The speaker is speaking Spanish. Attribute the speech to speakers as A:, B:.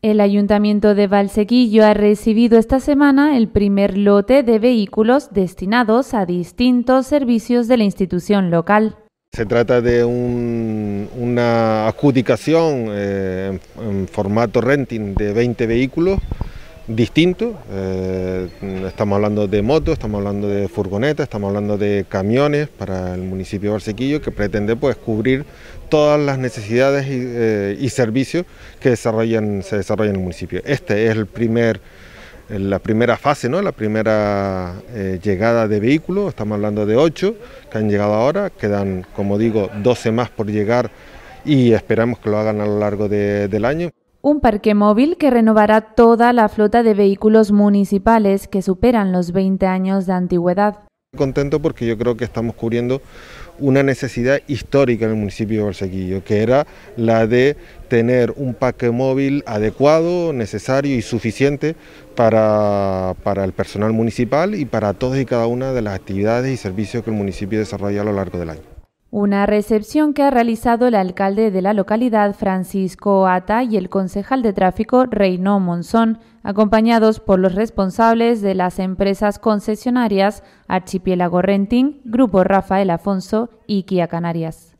A: El Ayuntamiento de Valsequillo ha recibido esta semana el primer lote de vehículos destinados a distintos servicios de la institución local.
B: Se trata de una adjudicación eh, en, en, formato renting de 20 vehículos ...distinto, eh, estamos hablando de motos, estamos hablando de furgonetas, estamos hablando de camiones para el municipio de Barsequillo que pretende pues, cubrir todas las necesidades y, eh, servicios que desarrollan, se desarrollan en el municipio. Este es el primer la primera fase, ¿no? la primera eh, llegada de vehículos, estamos hablando de ocho que han llegado ahora, quedan, como digo, 12 más por llegar y esperamos que lo hagan a lo largo del año.
A: Un parque móvil que renovará toda la flota de vehículos municipales que superan los 20 años de antigüedad.
B: Contento porque yo creo que estamos cubriendo una necesidad histórica en el municipio de Barsequillo, que era la de tener un parque móvil adecuado, necesario y suficiente para, para, el personal municipal y para todas y cada una de las actividades y servicios que el municipio desarrolla a lo largo del año.
A: Una recepción que ha realizado el alcalde de la localidad, Francisco Ata, y el concejal de tráfico, Reino Monzón, acompañados por los responsables de las empresas concesionarias Archipiélago Renting, Grupo Rafael Afonso y Kia Canarias.